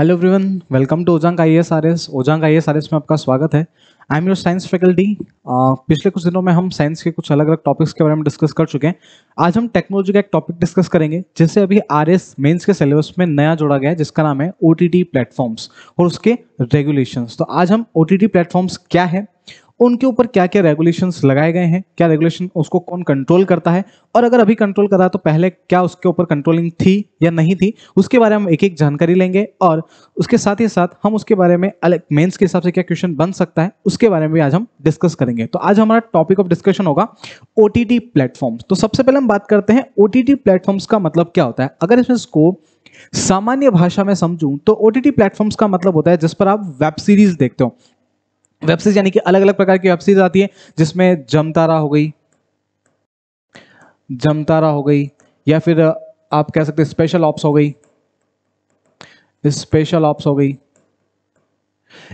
hello everyone welcome to Ojaank I S R S Ojaank I S R S में आपका स्वागत है I am your science faculty पिछले कुछ दिनों में हम साइंस के कुछ अलग अलग टॉपिक्स के बारे में डिस्कस कर चुके हैं आज हम टेक्नोलॉजी का एक टॉपिक डिस्कस करेंगे जिसे अभी आर एस मेन्स के सिलेबस में नया जोड़ा गया है जिसका नाम है ओ टी टी प्लेटफॉर्म्स और उसके रेगुलेशंस तो आज हम ओ टी टी प्लेटफॉर्म्स क्या है उनके ऊपर क्या क्या रेगुलेशंस लगाए गए हैं क्या रेगुलेशन उसको कौन कंट्रोल करता है और अगर अभी कंट्रोल कर रहा है तो पहले क्या उसके ऊपर कंट्रोलिंग थी या नहीं थी उसके बारे में हम एक एक जानकारी लेंगे और उसके साथ ही साथ हम उसके बारे में अलग मेंस के हिसाब से क्या क्वेश्चन बन सकता है उसके बारे में भी आज हम डिस्कस करेंगे तो आज हमारा टॉपिक ऑफ डिस्कशन होगा ओ टी प्लेटफॉर्म्स तो सबसे पहले हम बात करते हैं ओ टी प्लेटफॉर्म्स का मतलब क्या होता है अगर इसमें स्कोप सामान्य भाषा में समझूं तो ओटीटी प्लेटफॉर्म्स का मतलब होता है जिस पर आप वेब सीरीज देखते हो वेब सीरीज यानी कि अलग अलग प्रकार की वेब सीरीज आती है जिसमें जमतारा हो गई जमतारा हो गई या फिर आप कह सकते स्पेशल ऑप्स हो गई स्पेशल ऑप्स हो गई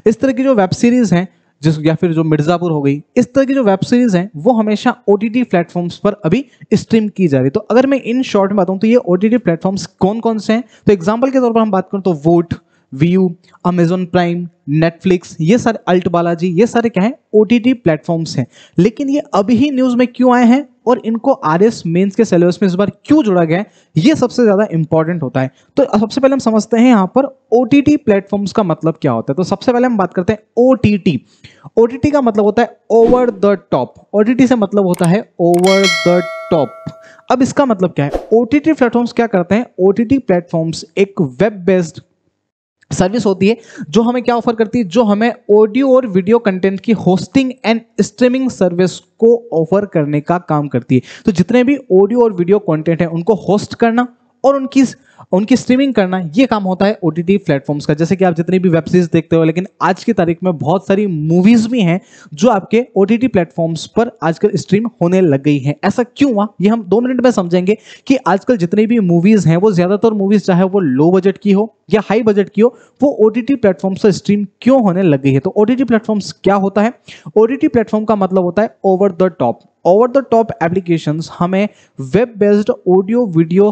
इस तरह की जो वेब सीरीज हैं जिस या फिर जो मिर्जापुर हो गई इस तरह की जो वेब सीरीज हैं वो हमेशा ओ टी प्लेटफॉर्म्स पर अभी स्ट्रीम की जा रही है तो अगर मैं इन शॉर्ट में बताऊं तो ये ओ टी प्लेटफॉर्म्स कौन कौन से हैं तो एग्जाम्पल के तौर पर हम बात करें तो Voot Viu Amazon Prime Netflix ये सारे अल्ट बालाजी ये सारे क्या है ओ टी टी प्लेटफॉर्म्स हैं लेकिन ये अभी ही न्यूज़ में क्यों आए हैं और इनको आर एस मेन्स के सिलेबस में इस बार क्यों जोड़ा गया है ये सबसे ज़्यादा इंपॉर्टेंट होता है तो सबसे पहले हम समझते हैं यहाँ पर ओ टी टी प्लेटफॉर्म्स का मतलब क्या होता है तो सबसे पहले हम बात करते हैं O T T O T T का मतलब होता है over the top O T T से मतलब होता है ओवर द टॉप अब इसका मतलब क्या है ओ टी टी प्लेटफॉर्म्स क्या करते हैं ओ टी टी प्लेटफॉर्म्स एक वेब बेस्ड सर्विस होती है जो हमें क्या ऑफर करती है जो हमें ऑडियो और वीडियो कंटेंट की होस्टिंग एंड स्ट्रीमिंग सर्विस को ऑफर करने का काम करती है तो जितने भी ऑडियो और वीडियो कंटेंट है उनको होस्ट करना और उनकी उनकी स्ट्रीमिंग करना ये काम होता है ओ टी प्लेटफॉर्म्स का जैसे कि आप जितनी भी वेब सीरीज देखते हो लेकिन आज की तारीख में बहुत सारी मूवीज भी हैं जो आपके ओ टी प्लेटफॉर्म्स पर आजकल स्ट्रीम होने लग गई हैं ऐसा क्यों हुआ ये हम दो मिनट में समझेंगे कि आजकल जितनी भी मूवीज हैं वो ज्यादातर मूवीज चाहे वो लो बजट की हो या हाई बजट की हो वो ओ टी टी प्लेटफॉर्म्स पर स्ट्रीम क्यों होने लग गई है तो ओ टी टी प्लेटफॉर्म्स क्या होता है ओ टी टी प्लेटफॉर्म का मतलब होता है over the top over the top applications हमें web based audio video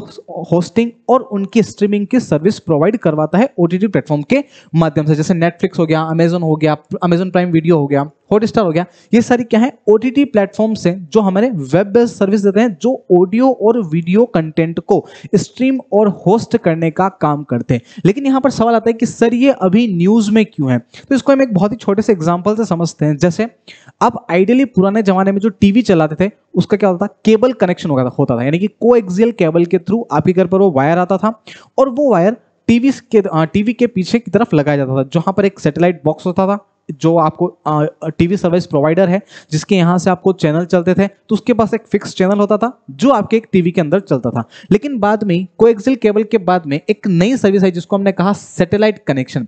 hosting और उनकी स्ट्रीमिंग की सर्विस प्रोवाइड करवाता है ओटीटी प्लेटफॉर्म के माध्यम से जैसे नेटफ्लिक्स हो गया अमेजोन हो गया अमेजोन प्राइम वीडियो हो गया हॉटस्टार हो गया ये सारी क्या है ओटीटी प्लेटफॉर्म हैं जो हमारे वेब बेस्ड सर्विस देते हैं जो ऑडियो और वीडियो कंटेंट को स्ट्रीम और होस्ट करने का काम करते हैं लेकिन यहां पर सवाल आता है कि सर ये अभी न्यूज में क्यों है तो इसको हम एक बहुत ही छोटे से एग्जाम्पल से समझते हैं जैसे अब आइडियली पुराने जमाने में जो टीवी चलाते थे उसका क्या होता था केबल कनेक्शन होता था होता था यानी कि कोएक्सियल केबल के थ्रू आपके घर पर वो वायर आता था और वो वायर टीवी के टीवी हाँ, के पीछे की तरफ लगाया जाता था जहां पर एक सैटेलाइट बॉक्स होता था जो आपको टीवी सर्विस प्रोवाइडर है जिसके यहाँ से आपको चैनल चलते थे तो उसके पास एक फिक्स चैनल होता था जो आपके एक टीवी के अंदर चलता था लेकिन बाद में कोएक्सिल केबल के बाद में एक नई सर्विस आई जिसको हमने कहा सैटेलाइट कनेक्शन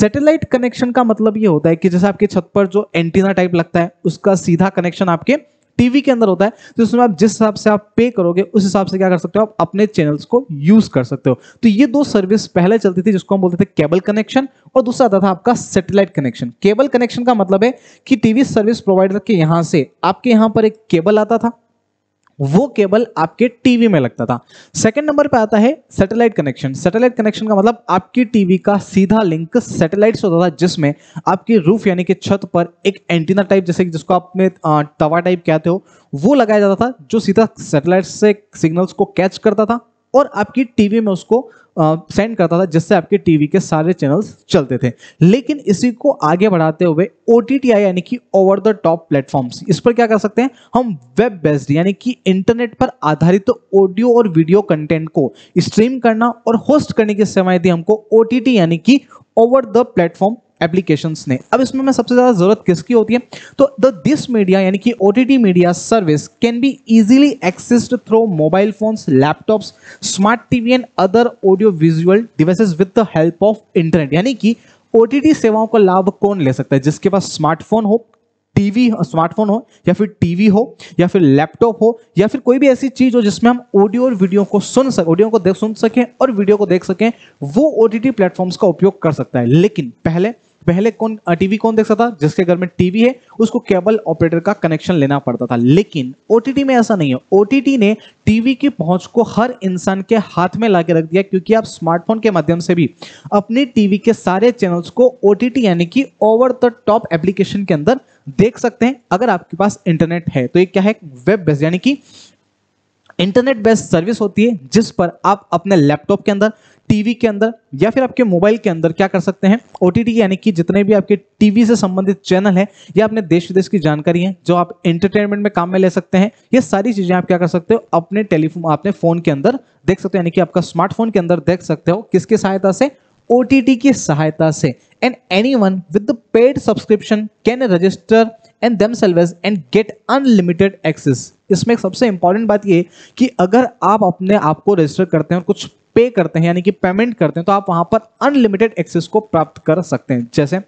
सैटेलाइट कनेक्शन का मतलब ये होता है कि जैसे आपके छत पर जो एंटीना टाइप लगता है उसका सीधा कनेक्शन आपके टीवी के अंदर होता है तो उसमें आप जिस हिसाब से आप पे करोगे उस हिसाब से क्या कर सकते हो आप अपने चैनल्स को यूज कर सकते हो तो ये दो सर्विस पहले चलती थी जिसको हम बोलते थे केबल कनेक्शन और दूसरा आता था आपका सेटेलाइट कनेक्शन केबल कनेक्शन का मतलब है कि टीवी सर्विस प्रोवाइडर के यहां से आपके यहां पर एक केबल आता था वो केबल आपके टीवी में लगता था सेकंड नंबर पे आता है सैटेलाइट कनेक्शन सैटेलाइट कनेक्शन का मतलब आपकी टीवी का सीधा लिंक सैटेलाइट से होता था जिसमें आपकी रूफ यानी कि छत पर एक एंटीना टाइप जैसे जिसको आपने टवा टाइप कहते हो वो लगाया जाता था जो सीधा सैटेलाइट से सिग्नल्स को कैच करता था और आपकी टीवी में उसको सेंड करता था जिससे आपके टीवी के सारे चैनल्स चलते थे लेकिन इसी को आगे बढ़ाते हुए ओ यानी कि ओवर द टॉप प्लेटफॉर्म्स इस पर क्या कर सकते हैं हम वेब बेस्ड यानी कि इंटरनेट पर आधारित तो ऑडियो और वीडियो कंटेंट को स्ट्रीम करना और होस्ट करने की सेवाएं दी हमको ओ यानी कि ओवर द प्लेटफॉर्म एप्लीकेशन ने अब इसमें मैं सबसे ज़्यादा ज़रूरत किसकी होती है तो द दिस मीडिया यानी कि O media service can be easily accessed through mobile phones laptops smart TV and other audio visual devices with the help of internet यानी कि ओ सेवाओं का लाभ कौन ले सकता है जिसके पास स्मार्टफोन हो टीवी स्मार्टफोन हो या फिर टीवी हो या फिर लैपटॉप हो या फिर कोई भी ऐसी चीज हो जिसमें हम ऑडियो और वीडियो को सुन सकें ऑडियो को देख सुन सकें और वीडियो को देख सकें वो ओ टी प्लेटफॉर्म्स का उपयोग कर सकता है लेकिन पहले पहले कौन टीवी कौन देखता था जिसके घर में टीवी है उसको केबल ऑपरेटर का कनेक्शन लेना पड़ता था लेकिन ओटीटी में ऐसा नहीं है ओटीटी ने टीवी की पहुंच को हर इंसान के हाथ में लाके रख दिया क्योंकि आप स्मार्टफोन के माध्यम से भी अपने टीवी के सारे चैनल्स को ओटीटी यानी कि ओवर द टॉप एप्लीकेशन के अंदर देख सकते हैं अगर आपके पास इंटरनेट है तो ये क्या है वेब बेस्ड यानी कि इंटरनेट बेस्ड सर्विस होती है जिस पर आप अपने लैपटॉप के अंदर टीवी के अंदर या फिर आपके मोबाइल के अंदर क्या कर सकते हैं ओ यानी कि जितने भी आपके टीवी से संबंधित चैनल है या अपने देश विदेश की जानकारी है जो आप एंटरटेनमेंट में काम में ले सकते हैं ये सारी चीजें आप क्या कर सकते हो अपने टेलीफोन अपने फोन के अंदर देख सकते हो यानी कि आपका स्मार्टफोन के अंदर देख सकते हो किसकी सहायता से ओ की सहायता से and anyone with paid subscription can register and themselves and get unlimited access इसमें सबसे इंपॉर्टेंट बात ये कि अगर आप अपने आप को रजिस्टर करते हैं और कुछ पे करते हैं यानी कि पेमेंट करते हैं तो आप वहां पर अनलिमिटेड एक्सेस को प्राप्त कर सकते हैं जैसे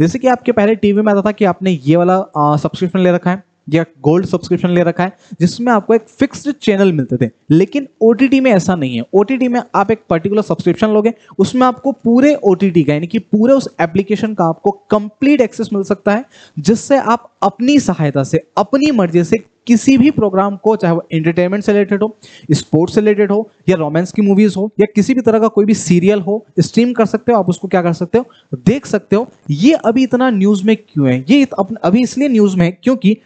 जैसे कि आपके पहले टीवी में आता था कि आपने ये वाला सब्सक्रिप्शन ले रखा है या गोल्ड सब्सक्रिप्शन ले रखा है जिसमें आपको एक फिक्स्ड चैनल मिलते थे लेकिन ओ में ऐसा नहीं है ओ में आप एक पर्टिकुलर सब्सक्रिप्शन लोगे उसमें आपको पूरे ओ का यानी कि पूरे उस एप्लीकेशन का आपको कंप्लीट एक्सेस मिल सकता है जिससे आप अपनी सहायता से अपनी मर्जी से किसी भी प्रोग्राम को चाहे वो एंटरटेनमेंट से रिलेटेड हो स्पोर्ट्स से रिलेटेड हो या रोमांस की मूवीज हो या किसी भी तरह का कोई भी सीरियल हो स्ट्रीम कर सकते हो आप उसको क्या कर सकते हो देख सकते हो ये अभी इतना न्यूज में क्यों है ये अभी इसलिए न्यूज में है क्योंकि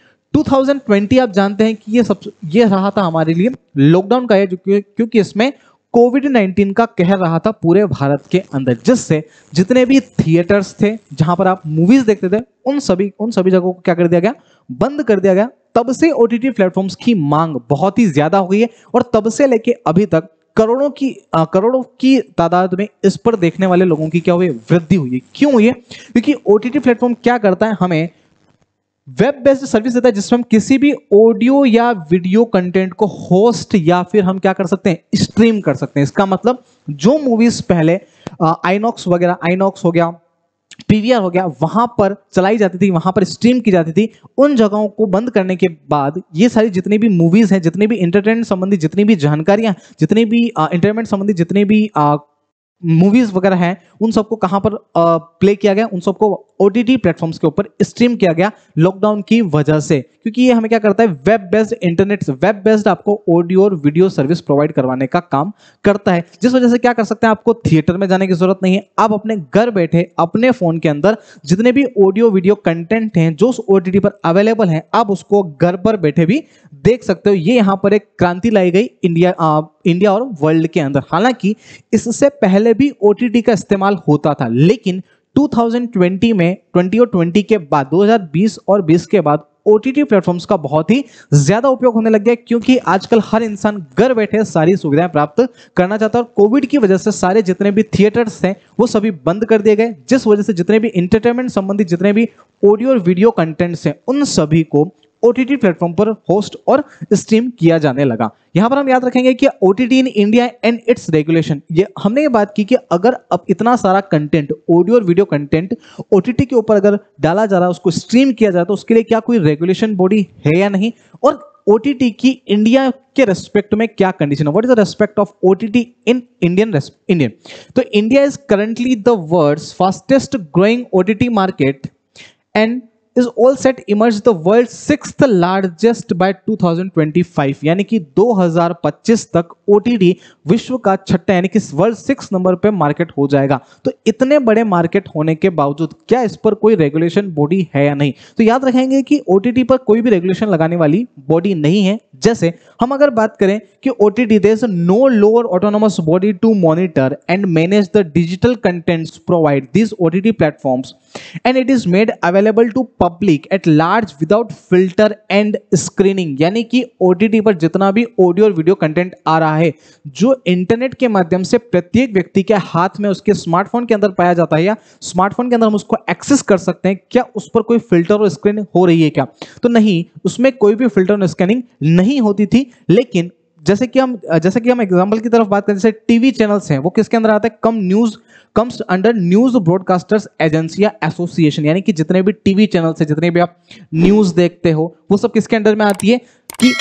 2020 आप जानते हैं कि ये सब ये रहा था हमारे लिए लॉकडाउन का है क्योंकि इसमें कोविड 19 का कहर रहा था पूरे भारत के अंदर जिससे जितने भी थिएटर्स थे जहां पर आप मूवीज देखते थे उन सभी उन सभी जगहों को क्या कर दिया गया बंद कर दिया गया तब से ओ टी प्लेटफॉर्म्स की मांग बहुत ही ज्यादा हो गई है और तब से लेके अभी तक करोड़ों की आ, करोड़ों की तादाद में इस पर देखने वाले लोगों की क्या हुई वृद्धि हुई क्यों हुई क्योंकि ओ टी प्लेटफॉर्म क्या करता है हमें वेब बेस्ड सर्विस देता है जिसमें हम किसी भी ऑडियो या वीडियो कंटेंट को होस्ट या फिर हम क्या कर सकते हैं स्ट्रीम कर सकते हैं इसका मतलब जो मूवीज पहले आईनॉक्स वगैरह आईनॉक्स हो गया पीवीआर हो गया वहां पर चलाई जाती थी वहां पर स्ट्रीम की जाती थी उन जगहों को बंद करने के बाद ये सारी जितनी भी मूवीज हैं जितनी भी इंटरटेनमेंट संबंधी जितनी भी जानकारियां जितनी भी इंटरटेनमेंट संबंधी जितनी भी आ, मूवीज वगैरह हैं उन सबको कहां पर प्ले किया गया उन सबको ओ टी प्लेटफॉर्म्स के ऊपर स्ट्रीम किया गया लॉकडाउन की वजह से क्योंकि ये हमें क्या करता है web based internet web based आपको ऑडियो और वीडियो सर्विस प्रोवाइड करवाने का काम करता है जिस वजह से क्या कर सकते हैं आपको थिएटर में जाने की जरूरत नहीं है आप अपने घर बैठे अपने फोन के अंदर जितने भी ऑडियो वीडियो कंटेंट हैं जो ओ टी टी पर अवेलेबल है आप उसको घर पर बैठे भी देख सकते हो ये यहाँ पर एक क्रांति लाई गई इंडिया इंडिया और वर्ल्ड के अंदर हालांकि इससे पहले भी ओ का इस्तेमाल होता था लेकिन 2020 में 20 और 20 के बाद 2020 और 20 के बाद ओ टी प्लेटफॉर्म्स का बहुत ही ज्यादा उपयोग होने लग गया क्योंकि आजकल हर इंसान घर बैठे सारी सुविधाएं प्राप्त करना चाहता है और कोविड की वजह से सारे जितने भी थिएटर्स हैं वो सभी बंद कर दिए गए जिस वजह से जितने भी इंटरटेनमेंट संबंधित जितने भी ऑडियो और वीडियो कंटेंट्स हैं उन सभी को ओटीटी प्लेटफॉर्म पर होस्ट और स्ट्रीम किया जाने लगा यहां पर हम याद रखेंगे कि OTT in India and its regulation ये हमने ये बात की कि अगर अब इतना सारा कंटेंट ऑडियो और वीडियो कंटेंट ओटीटी के ऊपर अगर डाला जा रहा है उसको स्ट्रीम किया जा रहा है तो उसके लिए क्या कोई रेगुलेशन बॉडी है या नहीं और ओटीटी की इंडिया के रेस्पेक्ट में क्या कंडीशन है what is the respect of OTT in Indian Indian तो India is currently the world fastest growing OTT market and is all set emerge the world six largest by 2025 यानी कि 2025 तक ओ विश्व का छठा यानी कि वर्ल्ड सिक्स नंबर पे मार्केट हो जाएगा तो इतने बड़े मार्केट होने के बावजूद क्या इस पर कोई रेगुलेशन बॉडी है या नहीं तो याद रखेंगे कि ओ पर कोई भी रेगुलेशन लगाने वाली बॉडी नहीं है जैसे हम अगर बात करें कि O OTT there is no lower autonomous body to monitor and manage the digital contents provide this O T T platforms and it is made available to public at large without filter and screening यानी कि OTT पर जितना भी audio और video content आ रहा है जो internet के माध्यम से प्रत्येक व्यक्ति के हाथ में उसके स्मार्टफोन के अंदर पाया जाता है या स्मार्टफोन के अंदर हम उसको एक्सेस कर सकते हैं क्या उस पर कोई फिल्टर और स्क्रीनिंग हो रही है क्या तो नहीं उसमें कोई भी फिल्टर और स्क्रीनिंग नहीं होती थी लेकिन जैसे कि हम जैसे कि हम एग्जांपल की तरफ बात करें जैसे टीवी चैनल्स हैं वो किसके अंदर आता है come news comes under news broadcasters एजेंसिया एसोसिएशन यानी कि जितने भी टीवी चैनल्स हैं जितने भी आप न्यूज देखते हो वो सब किसके अंडर में आती है कि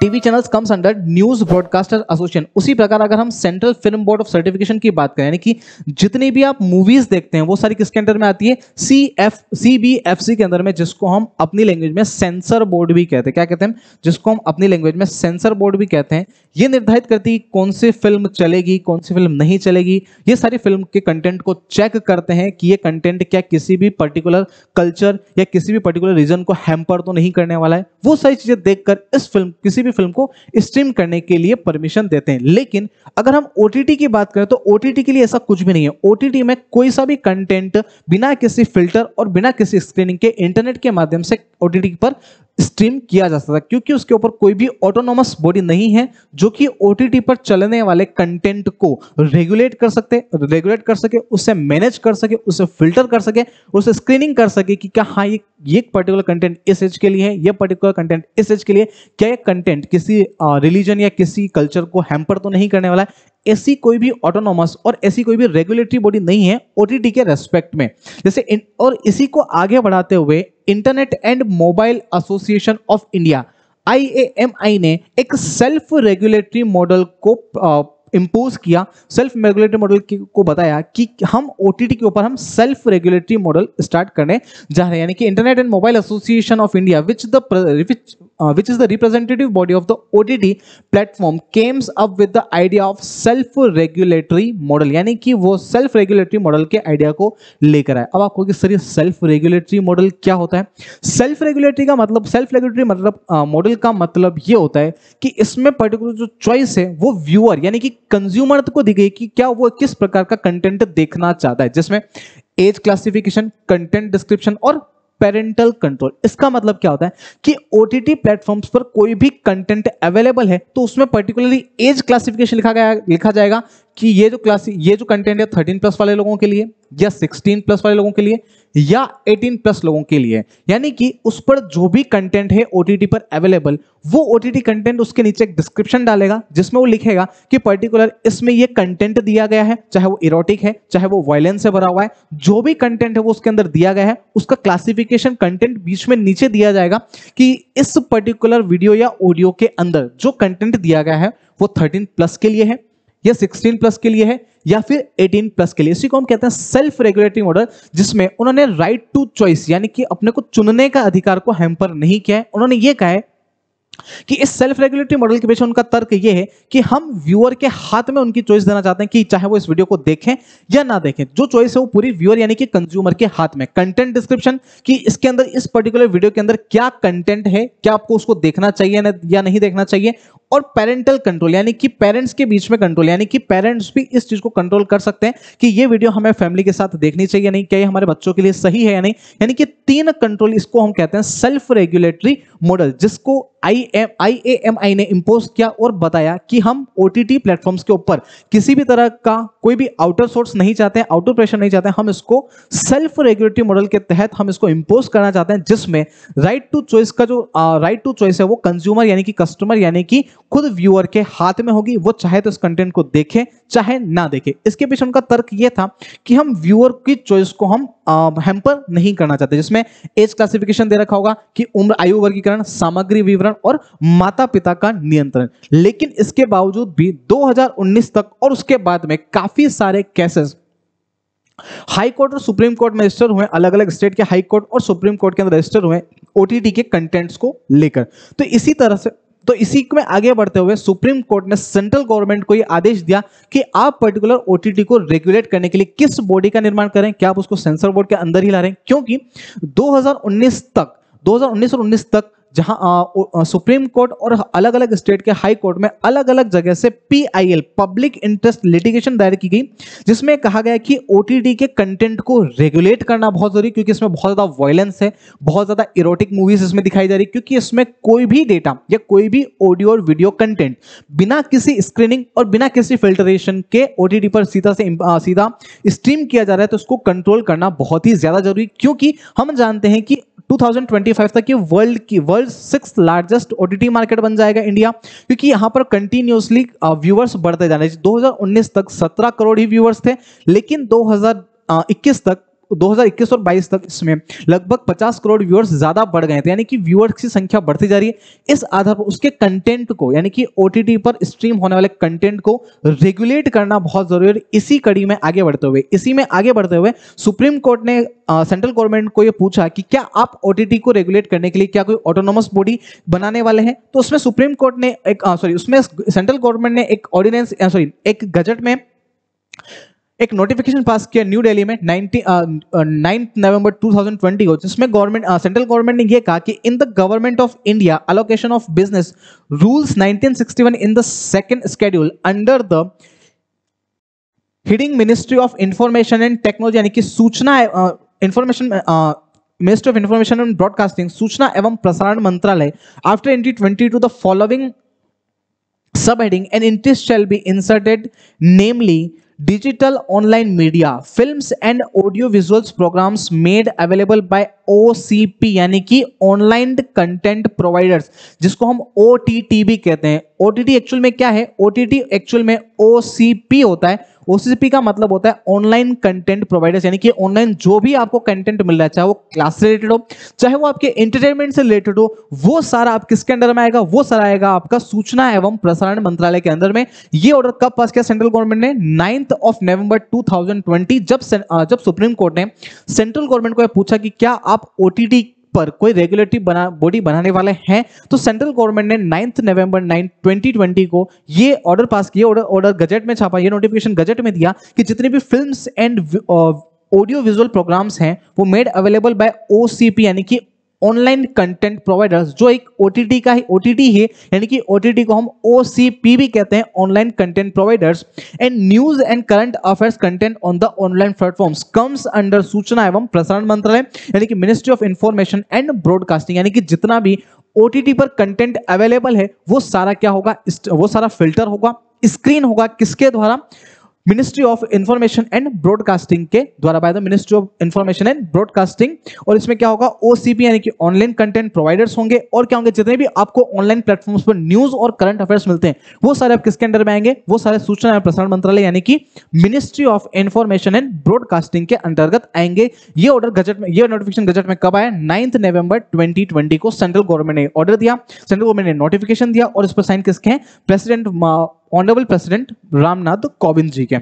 TV channel comes under news broadcaster association उसी प्रकार अगर हम central film board of certification की बात करें यानी कि जितनी भी आप मूवीज देखते हैं वो सारी किसके अंडर में आती है C F C B F C के अंदर में जिसको हम अपनी लैंग्वेज में सेंसर बोर्ड भी कहते हैं क्या कहते हैं जिसको हम अपनी लैंग्वेज में सेंसर बोर्ड भी कहते हैं ये निर्धारित करती है कौन सी फिल्म चलेगी कौन सी फिल्म नहीं चलेगी ये सारी फिल्म के कंटेंट को चेक करते हैं कि ये कंटेंट क्या किसी भी पर्टिकुलर कल्चर या किसी भी पर्टिकुलर रीजन को हैम्पर तो नहीं करने वाला है वो सारी चीजें देखकर इस फिल्म किसी भी फिल्म को स्ट्रीम करने के लिए परमिशन देते हैं लेकिन अगर हम ओ की बात करें तो ओ के लिए ऐसा कुछ भी नहीं है ओ में कोई सा भी कंटेंट बिना किसी फिल्टर और बिना किसी स्क्रीनिंग के इंटरनेट के माध्यम से ओ पर स्ट्रीम किया जा सकता क्योंकि उसके ऊपर कोई भी ऑटोनोमस बॉडी नहीं है जो कि ओटीटी पर चलने वाले कंटेंट को रेगुलेट कर सकते रेगुलेट कर सके उसे मैनेज कर सके उसे फिल्टर कर सके उसे स्क्रीनिंग कर सके कि क्या हाँ ये ये पर्टिकुलर कंटेंट इस एज के लिए है ये पर्टिकुलर कंटेंट इस एज के लिए क्या ये कंटेंट किसी रिलीजन या किसी कल्चर को हैम्पर तो नहीं करने वाला है ऐसी कोई भी ऑटोनोमस और ऐसी कोई भी रेगुलेटरी बॉडी नहीं है ओटीटी के रेस्पेक्ट में जैसे और इसी को आगे बढ़ाते हुए internet and mobile association of India I ने एक सेल्फ रेगुलेटरी मॉडल को इम्पोज uh, किया सेल्फ रेगुलेटरी मॉडल को बताया कि हम ओ के ऊपर हम सेल्फ रेगुलेटरी मॉडल स्टार्ट करने जा रहे हैं यानी कि internet and mobile association of India which the uh, which is the representative body of the ODD platform came up with the idea of self regulatory model यानी कि वो self regulatory model के आइडिया को लेकर आए अब आपको किस तरह सेल्फ रेगुलेटरी मॉडल क्या होता है सेल्फ रेगुलेटरी का मतलब सेल्फ रेगुलेटरी मतलब मॉडल uh, का मतलब ये होता है कि इसमें पर्टिकुलर जो चॉइस है वो व्यूअर यानी कि कंज्यूमर को दिखे कि क्या वो किस प्रकार का कंटेंट देखना चाहता है जिसमें एज क्लासिफिकेशन कंटेंट डिस्क्रिप्शन और पेरेंटल कंट्रोल इसका मतलब क्या होता है कि ओटीटी प्लेटफॉर्म्स पर कोई भी कंटेंट अवेलेबल है तो उसमें पर्टिकुलरली एज क्लासिफिकेशन लिखा गया लिखा जाएगा कि ये जो क्लास ये जो कंटेंट है थर्टीन प्लस वाले लोगों के लिए या सिक्सटीन प्लस वाले लोगों के लिए या एटीन प्लस लोगों के लिए यानी कि उस पर जो भी कंटेंट है ओटीटी पर अवेलेबल वो ओटीटी कंटेंट उसके नीचे एक डिस्क्रिप्शन डालेगा जिसमें वो लिखेगा कि पर्टिकुलर इसमें ये कंटेंट दिया गया है चाहे वो इरोटिक है चाहे वो वायलेंस से भरा हुआ है जो भी कंटेंट है वो उसके अंदर दिया गया है उसका क्लासिफिकेशन कंटेंट बीच में नीचे दिया जाएगा कि इस पर्टिकुलर वीडियो या ऑडियो के अंदर जो कंटेंट दिया गया है वो थर्टीन प्लस के लिए है या 16 प्लस के लिए है या फिर 18 प्लस के लिए इसी को हम कहते हैं सेल्फ रेगुलेटिंग ऑर्डर जिसमें उन्होंने राइट टू चॉइस यानी कि अपने को चुनने का अधिकार को हैम्पर नहीं किया है उन्होंने ये कहा है कि इस सेल्फ रेगुलेटरी मॉडल के पीछे उनका तर्क यह है कि हम व्यूअर के हाथ में उनकी चॉइस देना चाहते हैं कि चाहे वो इस वीडियो को देखें या ना देखें जो चॉइस है वो पूरी व्यूअर यानी कि कंज्यूमर के हाथ में कंटेंट डिस्क्रिप्शन कि इसके अंदर इस पर्टिकुलर वीडियो के अंदर क्या कंटेंट है क्या आपको उसको देखना चाहिए या नहीं देखना चाहिए और पेरेंटल कंट्रोल यानी कि पेरेंट्स के बीच में कंट्रोल यानी कि पेरेंट्स भी इस चीज को कंट्रोल कर सकते हैं कि ये वीडियो हमें फैमिली के साथ देखनी चाहिए नहीं क्या ये हमारे बच्चों के लिए सही है या नहीं यानी कि तीन कंट्रोल इसको हम कहते हैं सेल्फ रेगुलेटरी मॉडल जिसको आई एम आई ने इम्पोज किया और बताया कि हम ओ टी प्लेटफॉर्म्स के ऊपर किसी भी तरह का कोई भी आउटर सोर्स नहीं चाहते हैं आउटर प्रेशर नहीं चाहते हैं हम इसको सेल्फ रेगुलेटरी मॉडल के तहत हम इसको इम्पोज करना चाहते हैं जिसमें राइट टू चॉइस का जो राइट टू चॉइस है वो कंज्यूमर यानी कि कस्टमर यानी कि खुद व्यूअर के हाथ में होगी वो चाहे तो इस कंटेंट को देखे चाहे ना देखे इसके पीछे उनका तर्क यह था कि हम व्यूअर की चॉइस को हम हेम्पर नहीं करना चाहते जिसमें एज क्लासिफिकेशन दे रखा होगा कि उम्र आयु वर्गीकरण सामग्री विवरण और माता पिता का नियंत्रण लेकिन इसके बावजूद भी 2019 तक और उसके बाद में काफी सारे केसेस हाई कोर्ट और सुप्रीम कोर्ट में रजिस्टर हुए अलग अलग स्टेट के हाई कोर्ट और सुप्रीम कोर्ट के अंदर रजिस्टर हुए ओटीटी के कंटेंट्स को लेकर तो इसी तरह से तो इसी में आगे बढ़ते हुए सुप्रीम कोर्ट ने सेंट्रल गवर्नमेंट को यह आदेश दिया कि आप पर्टिकुलर ओटीटी को रेगुलेट करने के लिए किस बॉडी का निर्माण करें क्या आप उसको सेंसर बोर्ड के अंदर ही ला रहे हैं क्योंकि 2019 तक 2019 और उन्नीस तक जहां सुप्रीम कोर्ट और अलग अलग स्टेट के हाई कोर्ट में अलग अलग जगह से पीआईएल पब्लिक इंटरेस्ट लिटिगेशन दायर की गई जिसमें कहा गया कि ओटीटी के कंटेंट को रेगुलेट करना बहुत जरूरी क्योंकि इसमें बहुत ज्यादा वायलेंस है बहुत ज्यादा इरोटिक मूवीज इसमें दिखाई जा रही क्योंकि इसमें कोई भी डेटा या कोई भी ऑडियो और वीडियो कंटेंट बिना किसी स्क्रीनिंग और बिना किसी फिल्टरेशन के ओटीटी पर सीधा से आ, सीधा स्ट्रीम किया जा रहा है तो उसको कंट्रोल करना बहुत ही ज्यादा जरूरी क्योंकि हम जानते हैं कि 2025 तक ये वर्ल्ड की world six largest OTT market बन जाएगा इंडिया क्योंकि यहां पर कंटिन्यूसली व्यूअर्स uh, बढ़ते जाने 2019 तक 17 करोड़ ही व्यूअर्स थे लेकिन 2021 uh, तक 2021 और 22 तक इसमें लगभग 50 करोड़ व्यूअर्स ज्यादा बढ़ गए थे यानी कि व्यूअर्स की संख्या बढ़ती जा रही है इस आधार पर उसके कंटेंट को यानी कि ओ पर स्ट्रीम होने वाले कंटेंट को रेगुलेट करना बहुत जरूरी है इसी कड़ी में आगे बढ़ते हुए इसी में आगे बढ़ते हुए सुप्रीम कोर्ट ने सेंट्रल गवर्नमेंट को यह पूछा कि क्या आप ओ को रेगुलेट करने के लिए क्या कोई ऑटोनोमस बॉडी बनाने वाले हैं तो उसमें सुप्रीम कोर्ट ने एक सॉरी उसमें सेंट्रल गवर्नमेंट ने एक ऑर्डिनेंस सॉरी एक गजट में एक नोटिफिकेशन पास किया न्यू दिल्ली में नाइन्थ नवंबर 2020 को जिसमें गवर्नमेंट सेंट्रल गवर्नमेंट ने यह कहा कि in the government of India allocation of business rules 1961 in the second schedule under the heading ministry of information and technology यानी कि सूचना information ministry of information and broadcasting सूचना एवं प्रसारण मंत्रालय after entry twenty two the following sub heading and interest shall be inserted namely digital online media, films and audiovisuals programs made available by O यानी कि online content providers जिसको हम ओ भी कहते हैं ओ एक्चुअल में क्या है ओ एक्चुअल में ओ होता है ओसीपी का मतलब होता है ऑनलाइन कंटेंट प्रोवाइडर्स यानी कि ऑनलाइन जो भी आपको कंटेंट मिल रहा है चाहे वो क्लास से रिलेटेड हो चाहे वो आपके एंटरटेनमेंट से रिलेटेड हो वो सारा आप किसके अंडर में आएगा वो सारा आएगा आपका सूचना एवं प्रसारण मंत्रालय के अंदर में ये ऑर्डर कब पास किया सेंट्रल गवर्नमेंट ने नाइन्थ ऑफ नवंबर टू जब जब सुप्रीम कोर्ट ने सेंट्रल गवर्नमेंट को पूछा कि क्या आप आप ओ पर कोई रेगुलेटरी बना बॉडी बनाने वाले हैं तो सेंट्रल गवर्नमेंट ने नाइन्थ नवंबर 9 2020 को ये ऑर्डर पास किया ऑर्डर ऑर्डर गजट में छापा ये नोटिफिकेशन गजट में दिया कि जितने भी films and audio visual programs हैं वो मेड अवेलेबल बाय ओसीपी यानी कि ऑनलाइन कंटेंट प्रोवाइडर्स जो एक ओ का ही ओ है यानी कि ओ को हम ओ भी कहते हैं online content providers and news and current affairs content on the online platforms comes under सूचना एवं प्रसारण मंत्रालय यानी कि ministry of information and broadcasting यानी कि जितना भी ओ पर कंटेंट अवेलेबल है वो सारा क्या होगा वो सारा फिल्टर होगा स्क्रीन होगा किसके द्वारा ministry of information and broadcasting के द्वारा by the ministry of information and broadcasting और इसमें क्या होगा ओसीपी यानी कि ऑनलाइन कंटेंट प्रोवाइडर्स होंगे और क्या होंगे जितने भी आपको ऑनलाइन प्लेटफॉर्म्स पर न्यूज और करंट अफेयर्स मिलते हैं वो सारे आप किसके अंडर में आएंगे वो सारे सूचना एवं प्रसारण मंत्रालय यानी कि ministry of information and broadcasting के अंतर्गत आएंगे ये ऑर्डर गजट में ये नोटिफिकेशन गजट में कब आया नाइन्थ नवंबर ट्वेंटी को सेंट्रल गवर्नमेंट ने ऑर्डर दिया सेंट्रल गवर्नमेंट ने नोटिफिकेशन दिया और इस पर साइन किसके हैं president honourable president Ramnath Kovind ji के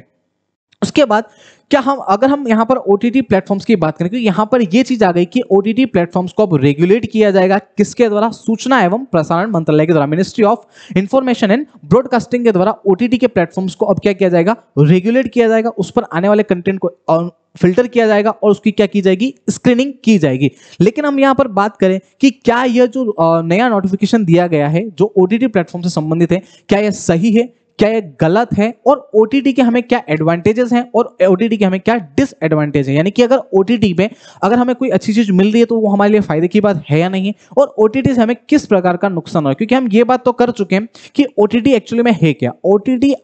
उसके बाद क्या हम अगर हम यहाँ पर ओ टी टी प्लेटफॉर्म्स की बात करें तो यहाँ पर ये चीज आ गई कि ओ टी टी प्लेटफॉर्म्स को अब रेगुलेट किया जाएगा किसके द्वारा सूचना एवं प्रसारण मंत्रालय के द्वारा ministry of information and broadcasting के द्वारा ओ टी टी के प्लेटफॉर्म्स को अब क्या किया जाएगा रेगुलेट किया जाएगा उस पर आने वाले कंटेंट को फिल्टर किया जाएगा और उसकी क्या की जाएगी स्क्रीनिंग की जाएगी लेकिन हम यहाँ पर बात करें कि क्या यह जो नया नोटिफिकेशन दिया गया है जो ओ टी प्लेटफॉर्म से संबंधित है क्या यह सही है क्या ये गलत है और ओ के हमें क्या एडवांटेजेस हैं और ओ के हमें क्या डिसएडवांटेज है यानी कि अगर ओ में अगर हमें कोई अच्छी चीज मिल रही है तो वो हमारे लिए फायदे की बात है या नहीं और ओ से हमें किस प्रकार का नुकसान हो क्योंकि हम ये बात तो कर चुके हैं कि ओ एक्चुअली में है क्या ओ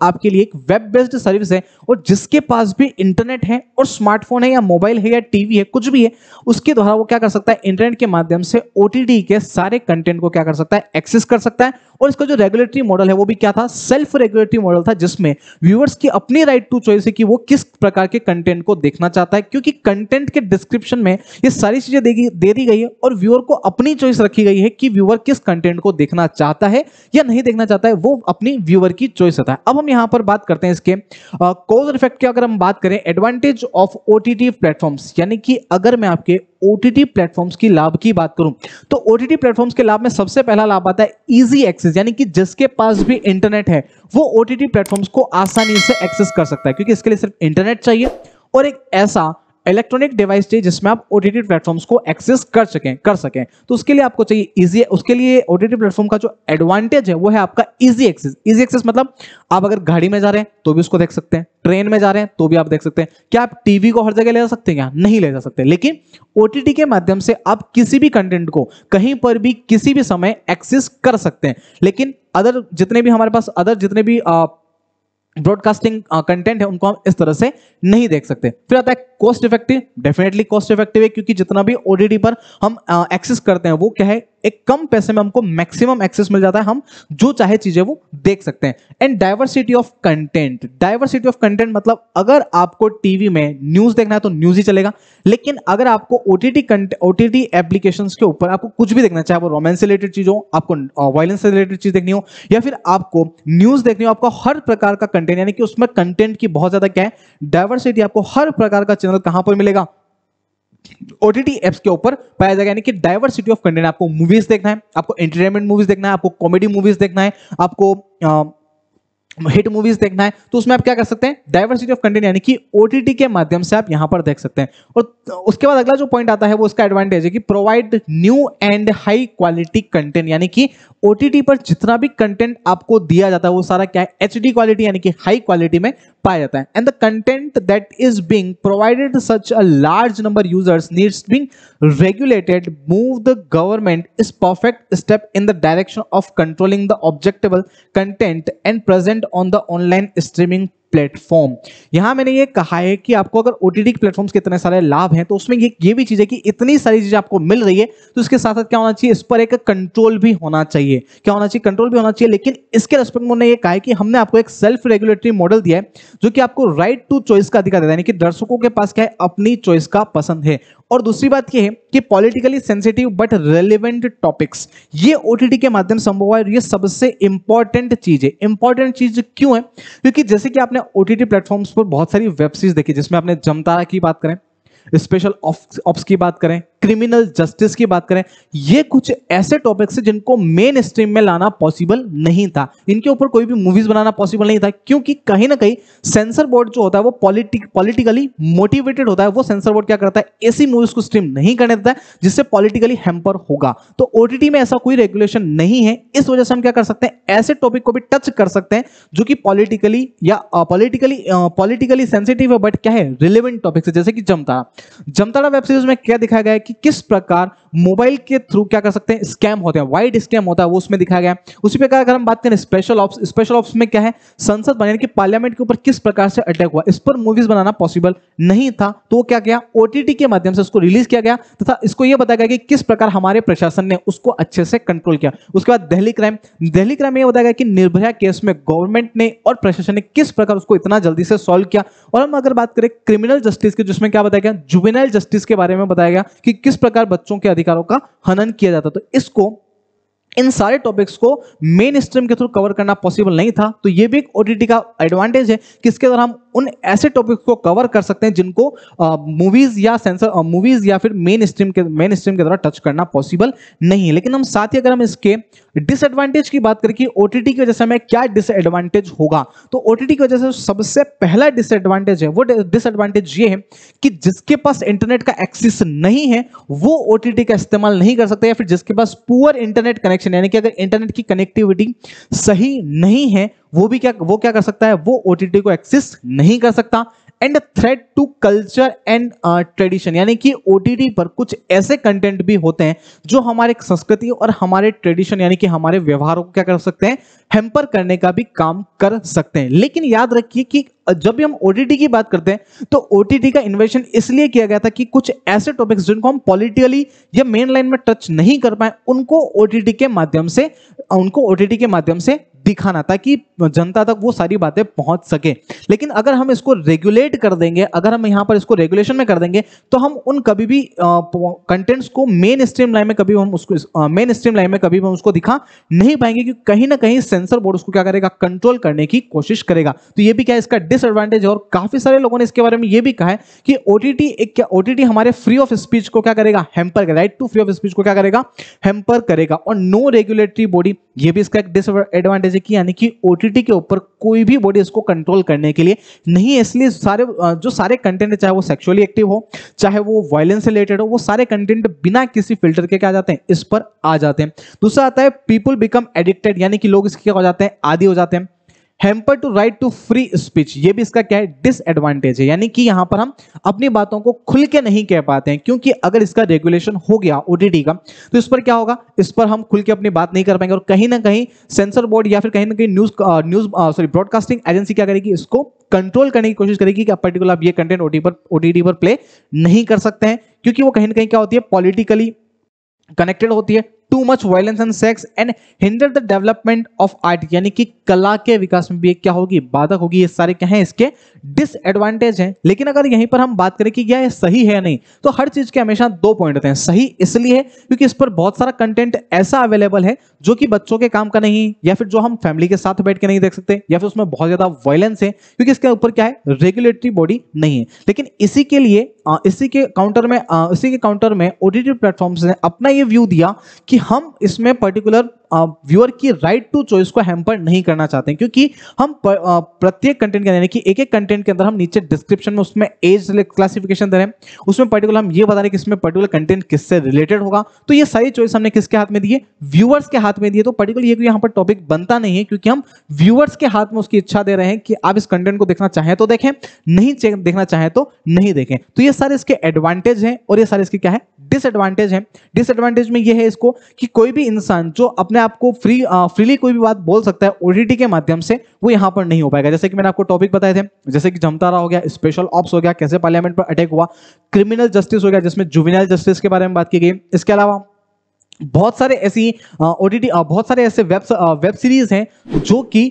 आपके लिए एक वेब बेस्ड सर्विस है और जिसके पास भी इंटरनेट है और स्मार्टफोन है या मोबाइल है या टीवी है कुछ भी है उसके द्वारा वो क्या कर सकता है इंटरनेट के माध्यम से ओ के सारे कंटेंट को क्या कर सकता है एक्सेस कर सकता है और इसका जो रेगुलेटरी मॉडल है वो भी क्या था सेल्फ रेगुलेट कोलाबरेटिव मॉडल था जिसमें व्यूअर्स की अपनी राइट टू चॉइस है कि वो किस प्रकार के कंटेंट को देखना चाहता है क्योंकि कंटेंट के डिस्क्रिप्शन में ये सारी चीजें दे दी गई है और व्यूअर को अपनी चॉइस रखी गई है कि व्यूअर किस कंटेंट को देखना चाहता है या नहीं देखना चाहता है वो अपनी व्यूअर की चॉइस रहता है अब हम यहाँ पर बात करते हैं इसके कॉज इफेक्ट की अगर हम बात करें advantage of O T platforms यानी कि अगर मैं आपके ओटीटी प्लेटफॉर्म्स की लाभ की बात करूं तो ओटीटी प्लेटफॉर्म्स के लाभ में सबसे पहला लाभ आता है इजी एक्सेस यानी कि जिसके पास भी इंटरनेट है वो ओटीटी प्लेटफॉर्म्स को आसानी से एक्सेस कर सकता है क्योंकि इसके लिए सिर्फ इंटरनेट चाहिए और एक ऐसा इलेक्ट्रॉनिक डिवाइस चाहिए जिसमें आप ओटीटी प्लेटफॉर्म्स को एक्सेस कर सकें कर सकें तो उसके लिए आपको चाहिए इजी उसके लिए ओटीटी प्लेटफॉर्म का जो एडवांटेज है वो है आपका इजी एक्सेस इजी एक्सेस मतलब आप अगर गाड़ी में जा रहे हैं तो भी उसको देख सकते हैं ट्रेन में जा रहे हैं तो भी आप देख सकते हैं क्या आप टीवी को हर जगह ले जा सकते हैं क्या नहीं ले जा सकते लेकिन ओटीटी के माध्यम से आप किसी भी कंटेंट को कहीं पर भी किसी भी समय एक्सेस कर सकते हैं लेकिन अदर जितने भी हमारे पास अदर जितने भी ब्रॉडकास्टिंग कंटेंट है उनको हम इस तरह से नहीं देख सकते फिर आता है cost effective definitely cost effective है क्योंकि जितना भी ओडीडी पर हम एक्सेस करते हैं वो क्या है एक कम पैसे में हमको मैक्सिमम एक्सेस मिल जाता है हम जो चाहे चीजें वो देख सकते हैं and diversity of content diversity of content मतलब अगर आपको टीवी में न्यूज देखना है तो न्यूज ही चलेगा लेकिन अगर आपको ओटीटी ओटीटी एप्लीकेशन के ऊपर आपको कुछ भी देखना चाहे वो रोमांस से रिलेटेड चीज हो आपको वायलेंस से रिलेटेड चीज देखनी हो या फिर आपको न्यूज देखनी हो आपको हर प्रकार का कंटेंट यानी कि उसमें कंटेंट की बहुत ज्यादा क्या है डाइवर्सिटी आपको हर प्रकार का चैनल चैनल तो कहां पर मिलेगा ओटीटी एप्स के ऊपर पाया जाएगा यानी कि डाइवर्सिटी ऑफ कंटेंट आपको मूवीज देखना है आपको एंटरटेनमेंट मूवीज देखना है आपको कॉमेडी मूवीज देखना है आपको आ, हिट मूवीज देखना है तो उसमें आप क्या कर सकते हैं डाइवर्सिटी ऑफ कंटेंट यानी कि ओटीटी के माध्यम से आप यहां पर देख सकते हैं और उसके बाद अगला जो पॉइंट आता है वो उसका एडवांटेज है कि provide new and high quality content यानी कि ओटीटी पर जितना भी कंटेंट आपको दिया जाता है वो सारा क्या है एच क्वालिटी यानी कि हाई क्वालिटी में And the content that is being provided to such a large number of users needs users needs regulated move the government is perfect step in the direction of controlling the objectable content and present on the online streaming platform यहां मैंने ये कहा है कि आपको अगर OTT platforms के इतने सारे लाभ हैं तो उसमें ये ये भी चीज है कि इतनी सारी चीजें आपको मिल रही है तो इसके साथ साथ क्या होना चाहिए इस पर एक कंट्रोल भी होना चाहिए क्या होना चाहिए कंट्रोल भी होना चाहिए लेकिन इसके रेस्पेक्ट में यह कहा है कि हमने आपको एक सेल्फ रेगुलेटरी मॉडल दिया है जो कि आपको राइट टू चॉइस का अधिकार देता है यानी कि दर्शकों के पास क्या है अपनी चॉइस का पसंद है और दूसरी बात यह है कि politically sensitive but relevant topics ये ओटीटी के माध्यम संभव है ये सबसे इंपॉर्टेंट चीज है इंपॉर्टेंट चीज क्यों है क्योंकि जैसे कि आपने ओटीटी प्लेटफॉर्म्स पर बहुत सारी वेब सीरीज देखी जिसमें आपने जमतारा की बात करें स्पेशल ऑप्स की बात करें क्रिमिनल जस्टिस की बात करें ये कुछ ऐसे टॉपिक्स है जिनको मेन स्ट्रीम में लाना पॉसिबल नहीं था इनके ऊपर कोई भी मूवीज बनाना पॉसिबल नहीं था क्योंकि कहीं ना कहीं सेंसर बोर्ड जो होता है वो पॉलिटिक पॉलिटिकली मोटिवेटेड होता है वो सेंसर बोर्ड क्या करता है ऐसी मूवीज को स्ट्रीम नहीं करने देता है जिससे पॉलिटिकली हेम्पर होगा तो ओटीटी में ऐसा कोई रेगुलेशन नहीं है इस वजह से हम क्या कर सकते हैं ऐसे टॉपिक को भी टच कर सकते हैं जो कि पॉलिटिकली या पॉलिटिकली पॉलिटिकली सेंसिटिव है बट क्या है रिलेवेंट टॉपिक जैसे कि जमतारा जमतारा वेब सीरीज में क्या दिखाया गया है कि कि किस प्रकार मोबाइल के थ्रू क्या कर सकते हैं स्कैम होते हैं वाइड स्कैम होता है वो उसमें दिखाया गया है उसी प्रकार अगर हम बात करें स्पेशल ऑप्स स्पेशल ऑप्स में क्या है संसद बने की पार्लियामेंट के ऊपर किस प्रकार से अटैक हुआ इस पर मूवीज बनाना पॉसिबल नहीं था तो क्या गया ओटीटी के माध्यम से उसको रिलीज किया गया तथा तो इसको यह बताया गया कि किस प्रकार हमारे प्रशासन ने उसको अच्छे से कंट्रोल किया उसके बाद दिल्ली क्राइम दिल्ली क्राइम यह बताया गया कि निर्भया केस में गवर्नमेंट ने और प्रशासन ने किस प्रकार उसको इतना जल्दी से सॉल्व किया और हम अगर बात करें क्रिमिनल जस्टिस की जिसमें क्या बताया गया जुबिनाइल जस्टिस के बारे में बताया गया कि किस प्रकार बच्चों के अधिकारों का हनन किया जाता तो इसको इन सारे टॉपिक्स को मेन स्ट्रीम के थ्रू कवर करना पॉसिबल नहीं था तो ये भी एक ओटीटी का एडवांटेज है कि इसके अंदर हम उन ऐसे टॉपिक्स को कवर कर सकते हैं जिनको मूवीज या सेंसर मूवीज या फिर मेन स्ट्रीम के मेन स्ट्रीम के द्वारा टच करना पॉसिबल नहीं है लेकिन हम साथ ही अगर हम इसके डिसएडवांटेज की बात करें कि ओटीटी की वजह से हमें क्या डिसएडवांटेज होगा तो ओटीटी की वजह से सबसे पहला डिसएडवांटेज है वो डिसएडवांटेज ये है कि जिसके पास इंटरनेट का एक्सेस नहीं है वो ओटीटी का इस्तेमाल नहीं कर सकते या फिर जिसके पास पुअर इंटरनेट कनेक्शन कनेक्शन यानी कि अगर इंटरनेट की कनेक्टिविटी सही नहीं है वो भी क्या वो क्या कर सकता है वो ओटीटी को एक्सेस नहीं कर सकता and threat to culture and tradition यानी कि ओ पर कुछ ऐसे कंटेंट भी होते हैं जो हमारे संस्कृति और हमारे ट्रेडिशन यानी कि हमारे व्यवहारों को क्या कर सकते हैं हेम्पर करने का भी काम कर सकते हैं लेकिन याद रखिए कि जब भी हम ओटीटी की बात करते हैं तो ओटीटी का इन्वेशन इसलिए किया गया था कि कुछ ऐसे टॉपिक्स जिनको हम पॉलिटिकली या मेन लाइन में टच नहीं कर पाए उनको ओटीटी के माध्यम से उनको ओटीटी के माध्यम से दिखाना ताकि जनता तक वो सारी बातें पहुंच सके लेकिन अगर हम इसको रेगुलेट कर देंगे अगर हम यहाँ पर इसको रेगुलेशन में कर देंगे तो हम उन कभी भी कंटेंट्स को मेन स्ट्रीम लाइन में कभी हम उसको मेन स्ट्रीम लाइन में कभी हम उसको दिखा नहीं पाएंगे क्योंकि कहीं ना कहीं सेंसर बोर्ड उसको क्या करेगा कंट्रोल करने की कोशिश करेगा तो ये भी क्या इसका डिसएडवांटेज और काफी सारे लोगों ने इसके बारे में ये भी कहा है कि ओटीटी एक क्या ओटीटी हमारे फ्री ऑफ स्पीच को क्या करेगा हेम्पर करेगा right to free of speech को क्या करेगा हेम्पर करेगा और नो रेगुलेटरी बॉडी ये भी इसका एक डिसएडवांटेज है कि यानी कि ओटीटी के ऊपर कोई भी बॉडी इसको कंट्रोल करने के लिए नहीं इसलिए सारे जो सारे कंटेंट चाहे वो सेक्सुअली एक्टिव हो चाहे वो वायलेंस रिलेटेड हो वो सारे कंटेंट बिना किसी फिल्टर के क्या जाते हैं इस पर आ जाते हैं दूसरा आता है पीपल बिकम एडिक्टेड यानी कि लोग इसके क्या हो जाते हैं आदि हो जाते हैं hamper to right to free speech ये भी इसका क्या है डिसएडवांटेज है यानी कि यहां पर हम अपनी बातों को खुल के नहीं कह पाते हैं क्योंकि अगर इसका रेगुलेशन हो गया ओडीडी का तो इस पर क्या होगा इस पर हम खुल के अपनी बात नहीं कर पाएंगे और कहीं ना कहीं सेंसर बोर्ड या फिर कहीं ना कहीं news news sorry broadcasting agency क्या करेगी इसको कंट्रोल करने की कोशिश करेगी कि आप पर्टिकुलर आप ये कंटेंट ओटी पर ओटीडी पर प्ले नहीं कर सकते हैं क्योंकि वो कहीं ना कहीं क्या होती है पॉलिटिकली कनेक्टेड होती है too much violence and sex and hinder the development of art यानी कि कला के विकास में भी क्या होगी बाधक होगी ये सारे क्या है इसके डिसएडवांटेज है लेकिन अगर यहीं पर हम बात करें कि यह सही है या नहीं तो हर चीज के हमेशा दो पॉइंट होते हैं सही इसलिए है क्योंकि इस पर बहुत सारा कंटेंट ऐसा अवेलेबल है जो कि बच्चों के काम का नहीं या फिर जो हम फैमिली के साथ बैठ के नहीं देख सकते या फिर उसमें बहुत ज्यादा वायलेंस है क्योंकि इसके ऊपर क्या है रेगुलेटरी बॉडी नहीं है लेकिन इसी के लिए इसी के काउंटर में इसी के काउंटर में ओटीटी प्लेटफॉर्म्स ने अपना ये व्यू दिया कि हम इसमें पर्टिकुलर व्यूअर की राइट टू चॉइस को हैम्पर नहीं करना चाहते हैं क्योंकि हम प्रत्येक कंटेंट के अंदर कि एक एक कंटेंट के अंदर हम नीचे डिस्क्रिप्शन में उसमें एज क्लासिफिकेशन दे रहे हैं उसमें पर्टिकुलर हम ये बता रहे हैं कि इसमें पर्टिकुलर कंटेंट किससे रिलेटेड होगा तो ये सारी चॉइस हमने किसके हाथ में दिए व्यूअर्स के हाथ में दिए तो पर्टिकुलर ये यहाँ पर टॉपिक बनता नहीं है क्योंकि हम व्यूअर्स के हाथ में उसकी इच्छा दे रहे हैं कि आप इस कंटेंट को देखना चाहें तो देखें नहीं देखना चाहें तो नहीं देखें तो ये सारे इसके एडवांटेज हैं और ये सारे इसके क्या है डिसएडवांटेज है डिसएडवांटेज में ये है इसको कि कोई भी इंसान जो अपने आपको फ्री फ्रीली कोई भी बात बोल सकता है ओटीटी के माध्यम से वो यहां पर नहीं हो पाएगा जैसे कि मैंने आपको टॉपिक बताए थे जैसे कि जमतारा हो गया स्पेशल ऑप्स हो गया कैसे पार्लियामेंट पर अटैक हुआ क्रिमिनल जस्टिस हो गया जिसमें जुबिनल जस्टिस के बारे में बात की गई इसके अलावा बहुत सारे ऐसी ओटीटी बहुत सारे ऐसे वेब वेब सीरीज हैं जो कि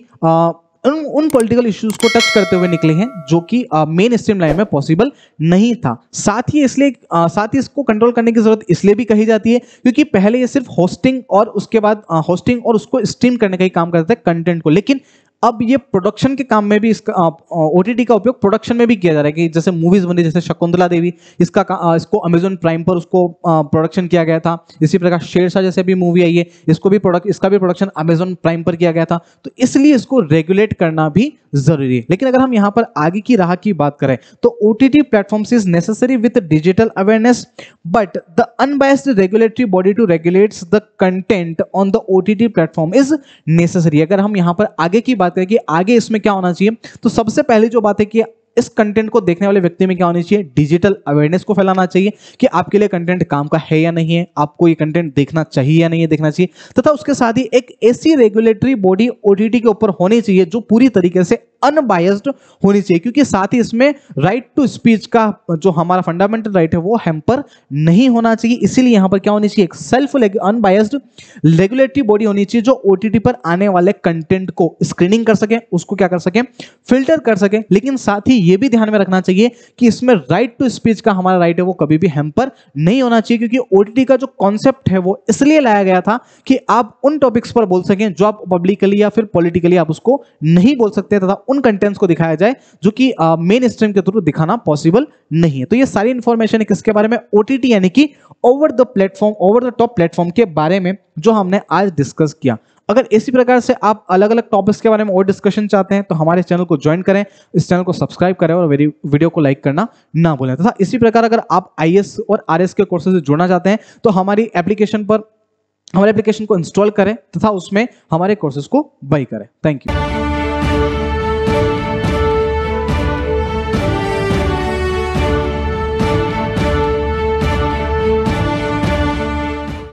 उन उन पॉलिटिकल इश्यूज को टच करते हुए निकले हैं जो कि मेन स्ट्रीम लाइन में पॉसिबल नहीं था साथ ही इसलिए साथ ही इसको कंट्रोल करने की जरूरत इसलिए भी कही जाती है क्योंकि पहले ये सिर्फ होस्टिंग और उसके बाद होस्टिंग और उसको स्ट्रीम करने का ही काम करता है कंटेंट को लेकिन अब ये प्रोडक्शन के काम में भी इसका ओ का उपयोग प्रोडक्शन में भी किया जा रहा है कि जैसे मूवीज बनी जैसे शकुंतला देवी इसका आ, इसको अमेजोन प्राइम पर उसको प्रोडक्शन किया गया था इसी प्रकार शेरशाह जैसे भी मूवी आई है इसको भी प्रोडक्ट इसका भी प्रोडक्शन अमेजोन प्राइम पर किया गया था तो इसलिए इसको रेगुलेट करना भी जरूरी है लेकिन अगर हम यहाँ पर आगे की राह की बात करें तो O T T platform is necessary with digital awareness but the unbiased regulatory body to regulate the content on the O T T platform is necessary अगर हम यहाँ पर आगे की बात बात करें कि आगे इसमें क्या होना चाहिए तो सबसे पहले जो बात है कि इस कंटेंट को देखने वाले व्यक्ति में क्या होनी चाहिए डिजिटल अवेयरनेस को फैलाना चाहिए कि आपके लिए कंटेंट काम का है या नहीं है आपको ये कंटेंट देखना चाहिए या नहीं है देखना चाहिए तथा उसके साथ ही एक ऐसी रेगुलेटरी बॉडी ओटीटी के ऊपर होनी चाहिए जो पूरी तरीके से अनबायस्ड होनी चाहिए क्योंकि साथ ही इसमें राइट टू स्पीच का जो हमारा फंडामेंटल राइट है वो हैम्पर नहीं होना चाहिए इसीलिए यहां पर क्या होनी चाहिए एक सेल्फ अनबायस्ड रेगुलेटरी बॉडी होनी चाहिए जो ओटीटी पर आने वाले कंटेंट को स्क्रीनिंग कर सके उसको क्या कर सके फिल्टर कर सके लेकिन साथ ही यह भी ध्यान में रखना चाहिए कि इसमें राइट टू स्पीच का हमारा राइट है वो कभी भी हेम्पर नहीं होना चाहिए क्योंकि ओटीटी का जो कॉन्सेप्ट है वो इसलिए लाया गया था कि आप उन टॉपिक्स पर बोल सकें जो आप पब्लिकली या फिर पॉलिटिकली आप उसको नहीं बोल सकते तथा उन कंटेंट्स को दिखाया जाए जो कि मेन स्ट्रीम के थ्रू दिखाना पॉसिबल नहीं है तो ये सारी इन्फॉर्मेशन किसके बारे में ओटीटी यानी कि over the platform over the top platform के बारे में जो हमने आज डिस्कस किया अगर इसी प्रकार से आप अलग अलग टॉपिक्स के बारे में और डिस्कशन चाहते हैं तो हमारे चैनल को ज्वाइन करें इस चैनल को सब्सक्राइब करें और वीडियो को लाइक करना ना भूलें तथा तो इसी प्रकार अगर आप आई और आर के कोर्सेज से जुड़ना चाहते हैं तो हमारी एप्लीकेशन पर हमारे एप्लीकेशन को इंस्टॉल करें तथा तो उसमें हमारे कोर्सेज को बाई करें थैंक यू